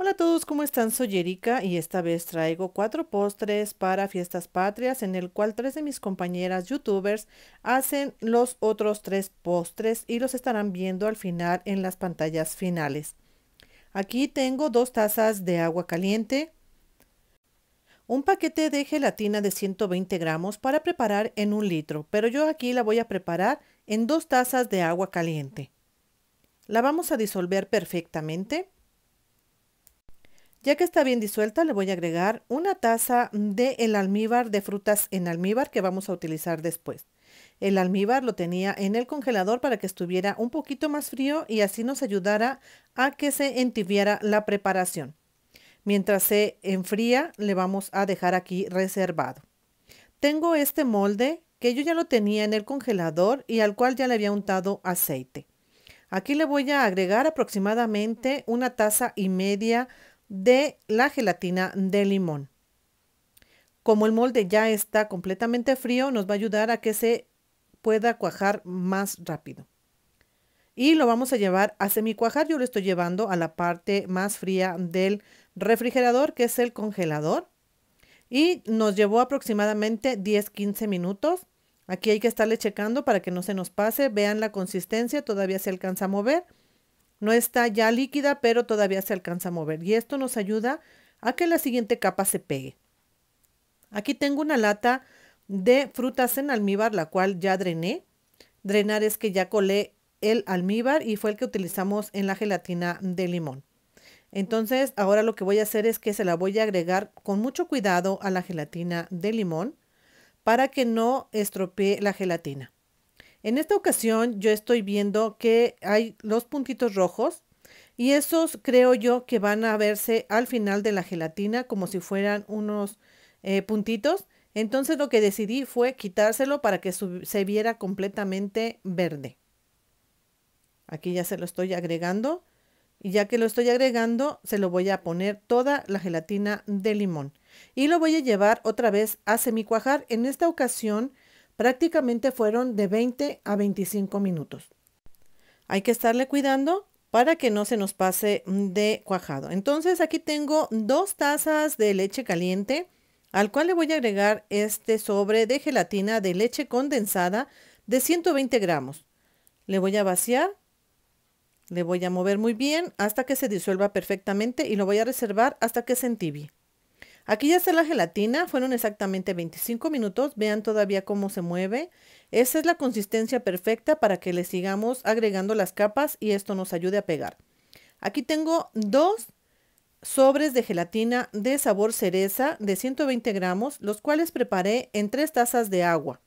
Hola a todos, ¿cómo están? Soy Erika y esta vez traigo cuatro postres para fiestas patrias en el cual tres de mis compañeras youtubers hacen los otros tres postres y los estarán viendo al final en las pantallas finales. Aquí tengo dos tazas de agua caliente, un paquete de gelatina de 120 gramos para preparar en un litro, pero yo aquí la voy a preparar en dos tazas de agua caliente. La vamos a disolver perfectamente. Ya que está bien disuelta, le voy a agregar una taza de el almíbar de frutas en almíbar que vamos a utilizar después. El almíbar lo tenía en el congelador para que estuviera un poquito más frío y así nos ayudara a que se entibiara la preparación. Mientras se enfría, le vamos a dejar aquí reservado. Tengo este molde que yo ya lo tenía en el congelador y al cual ya le había untado aceite. Aquí le voy a agregar aproximadamente una taza y media de la gelatina de limón. Como el molde ya está completamente frío, nos va a ayudar a que se pueda cuajar más rápido. Y lo vamos a llevar a cuajar Yo lo estoy llevando a la parte más fría del refrigerador, que es el congelador. Y nos llevó aproximadamente 10-15 minutos. Aquí hay que estarle checando para que no se nos pase. Vean la consistencia, todavía se alcanza a mover. No está ya líquida, pero todavía se alcanza a mover. Y esto nos ayuda a que la siguiente capa se pegue. Aquí tengo una lata de frutas en almíbar, la cual ya drené. Drenar es que ya colé el almíbar y fue el que utilizamos en la gelatina de limón. Entonces, ahora lo que voy a hacer es que se la voy a agregar con mucho cuidado a la gelatina de limón para que no estropee la gelatina. En esta ocasión yo estoy viendo que hay los puntitos rojos y esos creo yo que van a verse al final de la gelatina como si fueran unos eh, puntitos. Entonces lo que decidí fue quitárselo para que se viera completamente verde. Aquí ya se lo estoy agregando. Y ya que lo estoy agregando, se lo voy a poner toda la gelatina de limón. Y lo voy a llevar otra vez a semicuajar. En esta ocasión prácticamente fueron de 20 a 25 minutos. Hay que estarle cuidando para que no se nos pase de cuajado. Entonces aquí tengo dos tazas de leche caliente, al cual le voy a agregar este sobre de gelatina de leche condensada de 120 gramos. Le voy a vaciar, le voy a mover muy bien hasta que se disuelva perfectamente y lo voy a reservar hasta que se entibie. Aquí ya está la gelatina, fueron exactamente 25 minutos, vean todavía cómo se mueve. Esa es la consistencia perfecta para que le sigamos agregando las capas y esto nos ayude a pegar. Aquí tengo dos sobres de gelatina de sabor cereza de 120 gramos, los cuales preparé en tres tazas de agua.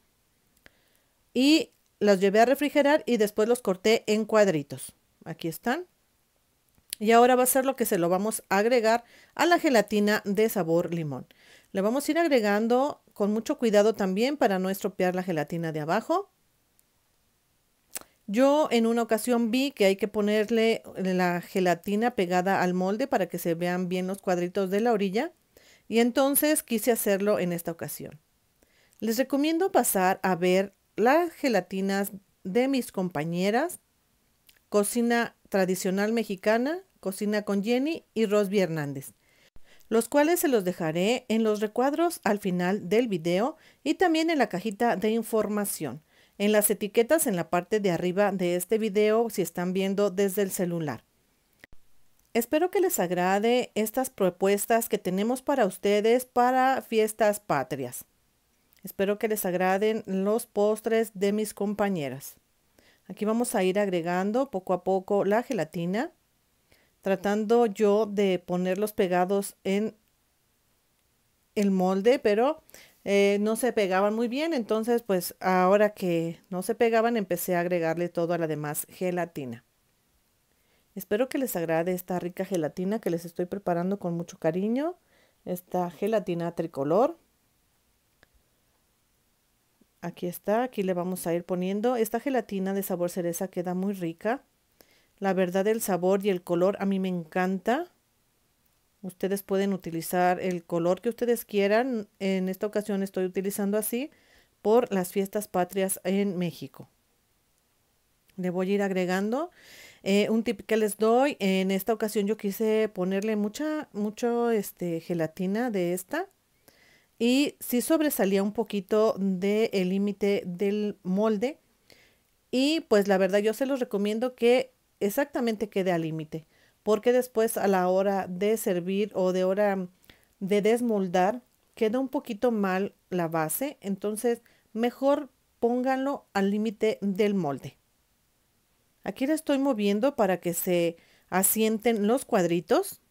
Y las llevé a refrigerar y después los corté en cuadritos. Aquí están. Y ahora va a ser lo que se lo vamos a agregar a la gelatina de sabor limón. Le vamos a ir agregando con mucho cuidado también para no estropear la gelatina de abajo. Yo en una ocasión vi que hay que ponerle la gelatina pegada al molde para que se vean bien los cuadritos de la orilla y entonces quise hacerlo en esta ocasión. Les recomiendo pasar a ver las gelatinas de mis compañeras, cocina tradicional mexicana, Cocina con Jenny y Rosby Hernández, los cuales se los dejaré en los recuadros al final del video y también en la cajita de información, en las etiquetas en la parte de arriba de este video si están viendo desde el celular. Espero que les agrade estas propuestas que tenemos para ustedes para fiestas patrias. Espero que les agraden los postres de mis compañeras. Aquí vamos a ir agregando poco a poco la gelatina tratando yo de ponerlos pegados en el molde, pero eh, no se pegaban muy bien. Entonces, pues ahora que no se pegaban, empecé a agregarle todo a la demás gelatina. Espero que les agrade esta rica gelatina que les estoy preparando con mucho cariño. Esta gelatina tricolor. Aquí está, aquí le vamos a ir poniendo. Esta gelatina de sabor cereza queda muy rica. La verdad, el sabor y el color a mí me encanta. Ustedes pueden utilizar el color que ustedes quieran. En esta ocasión estoy utilizando así por las fiestas patrias en México. Le voy a ir agregando. Eh, un tip que les doy, en esta ocasión yo quise ponerle mucha, mucho este, gelatina de esta y sí sobresalía un poquito del límite del molde y pues la verdad yo se los recomiendo que exactamente quede al límite, porque después a la hora de servir o de hora de desmoldar, queda un poquito mal la base, entonces mejor pónganlo al límite del molde. Aquí la estoy moviendo para que se asienten los cuadritos.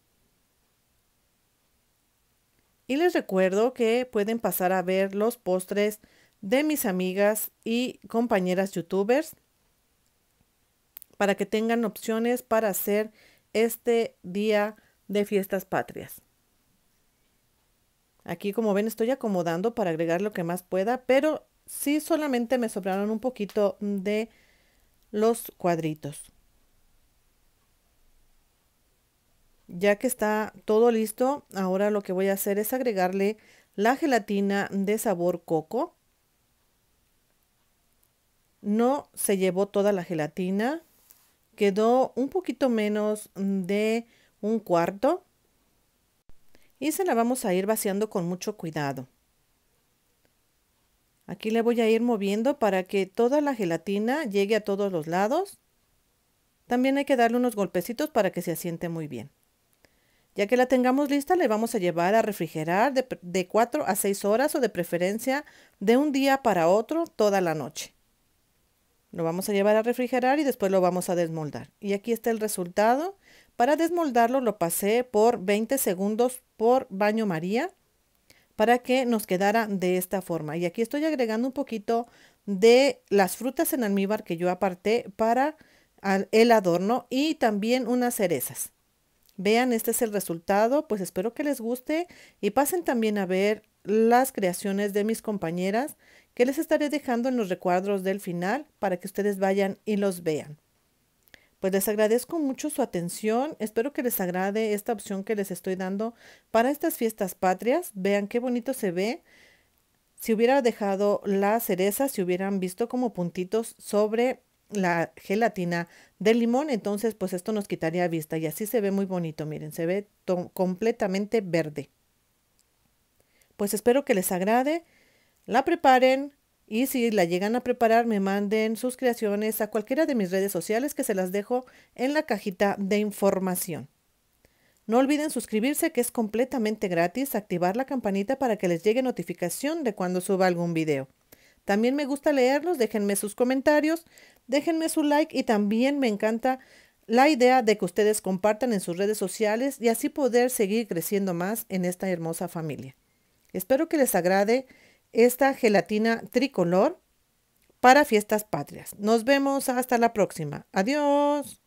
Y les recuerdo que pueden pasar a ver los postres de mis amigas y compañeras youtubers para que tengan opciones para hacer este día de fiestas patrias. Aquí como ven estoy acomodando para agregar lo que más pueda, pero sí solamente me sobraron un poquito de los cuadritos. Ya que está todo listo, ahora lo que voy a hacer es agregarle la gelatina de sabor coco. No se llevó toda la gelatina, quedó un poquito menos mm, de un cuarto y se la vamos a ir vaciando con mucho cuidado. Aquí le voy a ir moviendo para que toda la gelatina llegue a todos los lados. También hay que darle unos golpecitos para que se asiente muy bien. Ya que la tengamos lista, le vamos a llevar a refrigerar de, de 4 a 6 horas o de preferencia de un día para otro toda la noche. Lo vamos a llevar a refrigerar y después lo vamos a desmoldar. Y aquí está el resultado. Para desmoldarlo lo pasé por 20 segundos por baño María para que nos quedara de esta forma. Y aquí estoy agregando un poquito de las frutas en almíbar que yo aparté para el adorno y también unas cerezas. Vean, este es el resultado, pues espero que les guste y pasen también a ver las creaciones de mis compañeras les estaré dejando en los recuadros del final para que ustedes vayan y los vean. Pues les agradezco mucho su atención, espero que les agrade esta opción que les estoy dando para estas fiestas patrias. Vean qué bonito se ve. Si hubiera dejado la cereza, si hubieran visto como puntitos sobre la gelatina de limón, entonces pues esto nos quitaría vista y así se ve muy bonito, miren, se ve completamente verde. Pues espero que les agrade la preparen y si la llegan a preparar me manden sus creaciones a cualquiera de mis redes sociales que se las dejo en la cajita de información. No olviden suscribirse que es completamente gratis, activar la campanita para que les llegue notificación de cuando suba algún video. También me gusta leerlos, déjenme sus comentarios, déjenme su like y también me encanta la idea de que ustedes compartan en sus redes sociales y así poder seguir creciendo más en esta hermosa familia. Espero que les agrade esta gelatina tricolor para fiestas patrias. Nos vemos hasta la próxima. Adiós.